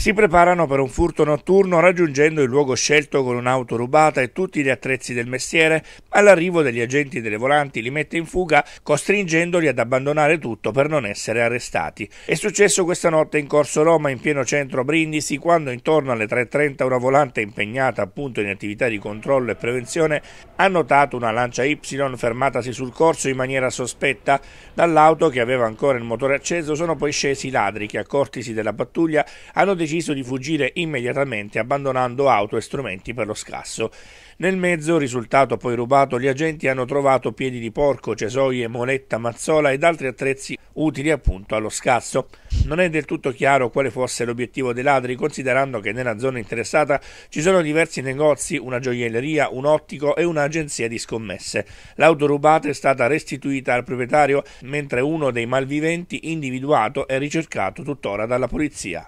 Si preparano per un furto notturno raggiungendo il luogo scelto con un'auto rubata e tutti gli attrezzi del mestiere. All'arrivo degli agenti delle volanti li mette in fuga costringendoli ad abbandonare tutto per non essere arrestati. È successo questa notte in Corso Roma in pieno centro Brindisi quando intorno alle 3.30 una volante impegnata appunto in attività di controllo e prevenzione ha notato una lancia Y fermatasi sul corso in maniera sospetta. Dall'auto che aveva ancora il motore acceso sono poi scesi i ladri che accortisi della pattuglia hanno deciso deciso di fuggire immediatamente abbandonando auto e strumenti per lo scasso. Nel mezzo, risultato poi rubato, gli agenti hanno trovato piedi di porco, cesoie, moletta, mazzola ed altri attrezzi utili appunto allo scasso. Non è del tutto chiaro quale fosse l'obiettivo dei ladri, considerando che nella zona interessata ci sono diversi negozi, una gioielleria, un ottico e un'agenzia di scommesse. L'auto rubata è stata restituita al proprietario, mentre uno dei malviventi individuato è ricercato tuttora dalla polizia.